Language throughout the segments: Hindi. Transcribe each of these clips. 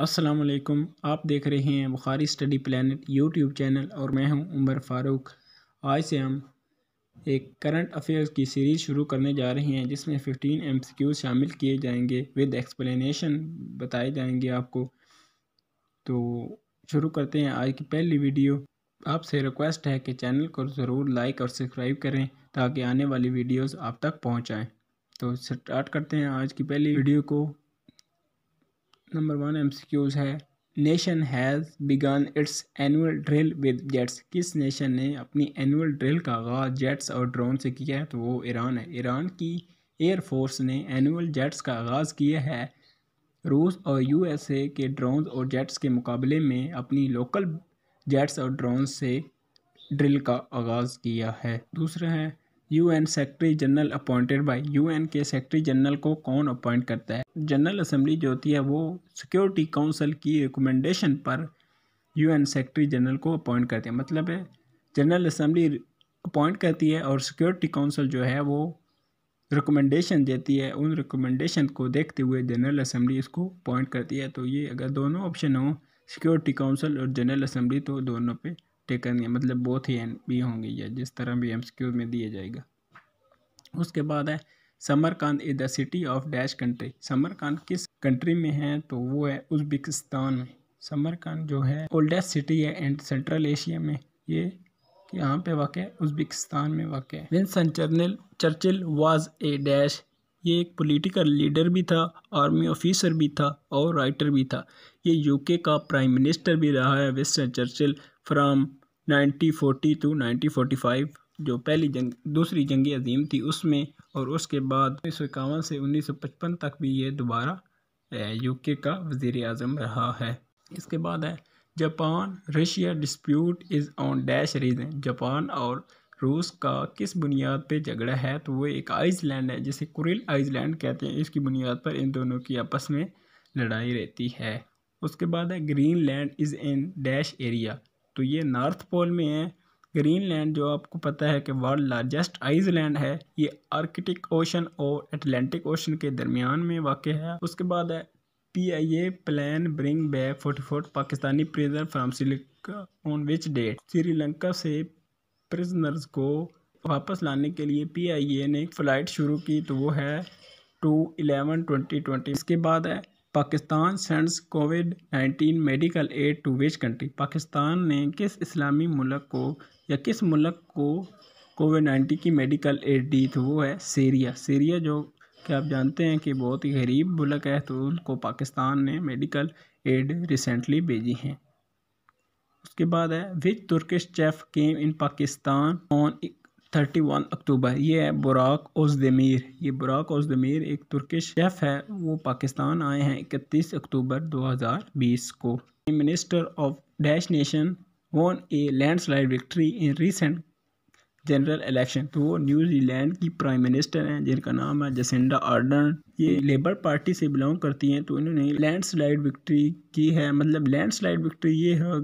वालेकुम आप देख रहे हैं Bukhari study planet YouTube channel और मैं हूं उमर फ़ारूक आज से हम एक करंट अफेयर्स की सीरीज़ शुरू करने जा रहे हैं जिसमें 15 एम शामिल किए जाएंगे विद एक्सप्लेनेशन बताए जाएंगे आपको तो शुरू करते हैं आज की पहली वीडियो आपसे रिक्वेस्ट है कि चैनल को ज़रूर लाइक और सब्सक्राइब करें ताकि आने वाली वीडियोज़ आप तक पहुँचाएँ तो स्टार्ट करते हैं आज की पहली वीडियो को number one M C Qs है nation has begun its annual drill with jets किस नेशन ने अपनी एनुअल ड्रिल का आगाज़ जेट्स और ड्रोन से किया है तो वो ईरान है ईरान की एयरफोर्स ने एनुअल जेट्स का आगाज़ किया है रूस और यूएसए के ड्रोन और जेट्स के मुकाबले में अपनी लोकल जेट्स और ड्रोन से ड्रिल का आगाज़ किया है दूसरा है UN secretary general appointed by UN के सेक्रेटरी जनरल को कौन अपॉइंट करता है जनरल असम्बली जो होती है वो सिक्योरिटी काउंसिल की रिकमेंडेशन पर यूएन सेक्रेटरी जनरल को अपॉइंट करते हैं मतलब है जनरल असम्बली अपॉइंट करती है और सिक्योरिटी काउंसिल जो है वो रिकमेंडेशन देती है उन रिकमेंडेशन को देखते हुए जनरल असम्बली इसको अपॉइंट करती है तो ये अगर दोनों ऑप्शन हों सिक्योरिटी काउंसिल और जनरल असम्बली तो दोनों पे टिक करेंगे मतलब बहुत ही एन बी होंगे या जिस तरह भी एम में दिया जाएगा उसके बाद है Samarkand is the city of dash country Samarkand किस कंट्री में है तो वो है उज्बेकिस्तान में समरकंद जो है ओल्डेस्ट सिटी है एंड सेंट्रल एशिया में ये यहाँ पे वाक़ है उज्बेकिस्तान में वाक़ है विंसन चर्नल चर्चिल वाज ए डैश ये एक पॉलिटिकल लीडर भी था आर्मी ऑफिसर भी था और राइटर भी था ये यूके का प्राइम मिनिस्टर भी रहा है विंसन चर्चिल फ्राम 1940 टू 1945 जो पहली जंग दूसरी जंग अजीम थी उसमें और उसके बाद उन्नीस सौ इक्यावन से उन्नीस सौ पचपन तक भी ये दोबारा यूके का वजीर अजम रहा है इसके बाद है Japan Russia dispute is on dash region Japan और रूस का किस बुनियाद पे झगड़ा है तो वो एक आइसलैंड है जिसे कुरिल आइसलैंड कहते हैं इसकी बुनियाद पर इन दोनों की आपस में लड़ाई रहती है उसके बाद है Greenland is in dash area तो ये नॉर्थ पोल में है ग्रीनलैंड जो आपको पता है कि वर्ल्ड लार्जेस्ट आइसलैंड है ये आर्कटिक ओशन और एटलांटिक ओशन के दरमियान में वाक़ है उसके बाद है P I A plan bring back forty four Pakistani prisoner from Sri Lanka on which date Sri Lanka से प्रिजनर्स को वापस लाने के लिए पी आई ए ने फ्लाइट शुरू की तो वो है टू इलेवन ट्वेंटी ट्वेंटी इसके बाद है Pakistan sends COVID nineteen medical aid to which country Pakistan ने किस इस्लामी मुल्क को या किस मुल्क को कोविड नाइन्टीन की मेडिकल एड दी थी वो है सीरिया सीरिया जो कि आप जानते हैं कि बहुत ही गरीब मुल्क है तो उनको पाकिस्तान ने मेडिकल एड रिसेंटली भेजी है उसके बाद है which Turkish chef came in Pakistan on thirty one October ये है बुराक ओजदमीर ये बुराक ओजदमीर एक तुर्कश शेफ़ है वो पाकिस्तान आए हैं इकतीस अक्टूबर दो हज़ार बीस को minister of dash nation won a landslide victory in recent general election तो वो न्यूजीलैंड की प्राइम मिनिस्टर हैं जिनका नाम है जसिंडा आर्डन ये लेबर पार्टी से बिलोंग करती हैं तो इन्होंने लैंडस्लाइड विक्ट्री की है मतलब लैंडस्लाइड विक्ट्री ये है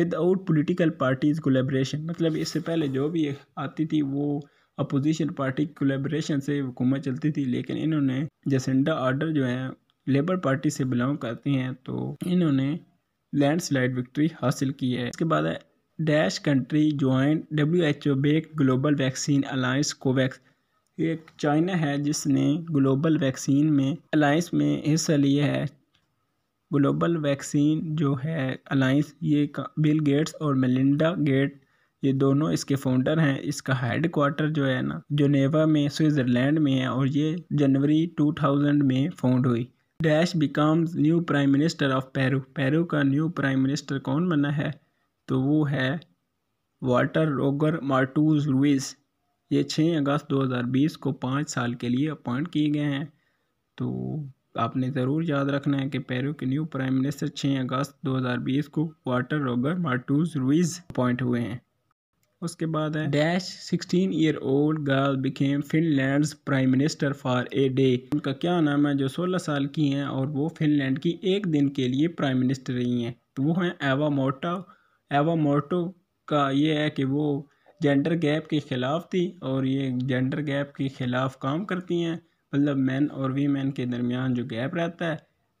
विदाउट पोलिटिकल पार्टीज़ कोलेब्रेशन मतलब इससे पहले जो भी आती थी वो अपोजिशन पार्टी कोलेब्रेशन से हुकूमत चलती थी लेकिन इन्होंने जसेंडा आर्डर जो है लेबर पार्टी से बिलोंग करती हैं तो इन्होंने लैंड स्लाइड विक्ट्री हासिल की है इसके बाद है dash country join W H O back global vaccine alliance COVAX एक चाइना है जिसने ग्लोबल वैक्सीन में अलायंस में हिस्सा लिया है ग्लोबल वैक्सीन जो है अलाइंस ये बिल गेट्स और मेलिंडा गेट ये दोनों इसके फाउंडर हैं इसका हेड क्वार्टर जो है ना जोनेवा में स्विट्ज़रलैंड में है और ये जनवरी 2000 में फाउंड हुई dash becomes new prime minister of Peru Peru का न्यू प्राइम मिनिस्टर कौन बना है तो वो है वाटर रोगर मार्टूज लुइस ये 6 अगस्त 2020 को पाँच साल के लिए अपॉइंट किए गए हैं तो आपने ज़रूर याद रखना है कि पेरू के न्यू प्राइम मिनिस्टर 6 अगस्त 2020 को वाटर रोगर मार्टूज रुइज अपॉइंट हुए हैं उसके बाद है dash sixteen year old girl became Finland prime minister for a day उनका क्या नाम है जो सोलह साल की हैं और वो फिनलैंड की एक दिन के लिए प्राइम मिनिस्टर रही हैं तो वो हैं एवा मोटा एवा मोटो का ये है कि वो जेंडर गैप के ख़िलाफ़ थी और ये जेंडर गैप के ख़िलाफ़ काम करती हैं मतलब मैन और वीमेन के दरमियान जो गैप रहता है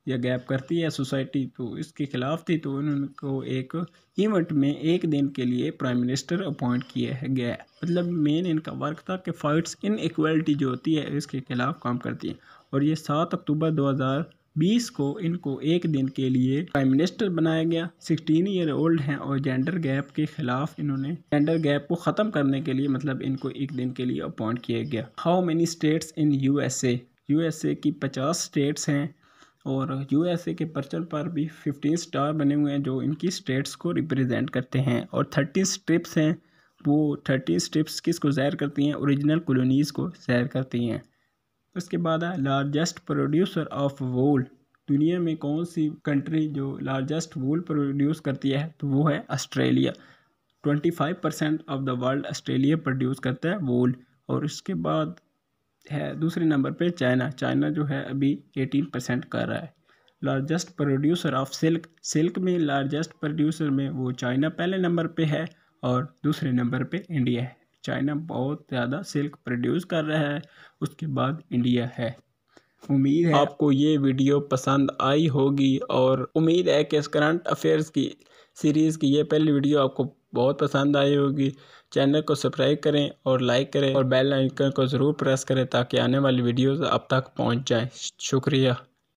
या गैप करती है सोसाइटी तो इसके खिलाफ थी तो उनको एक इवेंट में एक दिन के लिए प्राइम मिनिस्टर अपॉइंट किया है गया मतलब मेन इनका वर्क था कि फाइट्स इन इक्वलिटी जो होती है इसके खिलाफ काम करती है और ये सात अक्टूबर हज़ार बीस को इनको एक दिन के लिए प्राइम मिनिस्टर बनाया गया सिक्सटीन ईयर ओल्ड हैं और जेंडर गैप के खिलाफ इन्होंने जेंडर गैप को ख़त्म करने के लिए मतलब इनको एक दिन के लिए अपॉइंट किया गया how many states in U S S A की पचास स्टेट्स हैं और यू एस ए के पर्चर पर भी फिफ्टीन स्टार बने हुए हैं जो इनकी स्टेट्स को रिप्रजेंट करते हैं और थर्टी स्ट्रिप्स हैं वो थर्टी स्ट्रिप्स किसको जहर करती हैं ओरिजिनल कॉलोनीज़ को सैर करती हैं उसके बाद है लार्जेस्ट प्रोड्यूसर ऑफ वोल दुनिया में कौन सी कंट्री जो लार्जेस्ट वोल प्रोड्यूस करती है तो वो है Australia twenty five percent of the world Australia produce करता है वोल और इसके बाद है दूसरे नंबर पे चाइना चाइना जो है अभी एटीन परसेंट कर रहा है largest producer of silk silk में लार्जेस्ट प्रोड्यूसर में वो चाइना पहले नंबर पे है और दूसरे नंबर पे इंडिया है चाइना बहुत ज़्यादा सिल्क प्रोड्यूस कर रहा है उसके बाद इंडिया है उम्मीद है आपको ये वीडियो पसंद आई होगी और उम्मीद है कि इस करंट अफेयर्स की सीरीज़ की ये पहली वीडियो आपको बहुत पसंद आई होगी चैनल को सब्सक्राइब करें और लाइक करें और बेल आइकन को ज़रूर प्रेस करें ताकि आने वाली वीडियोस आप तक पहुंच जाएं शुक्रिया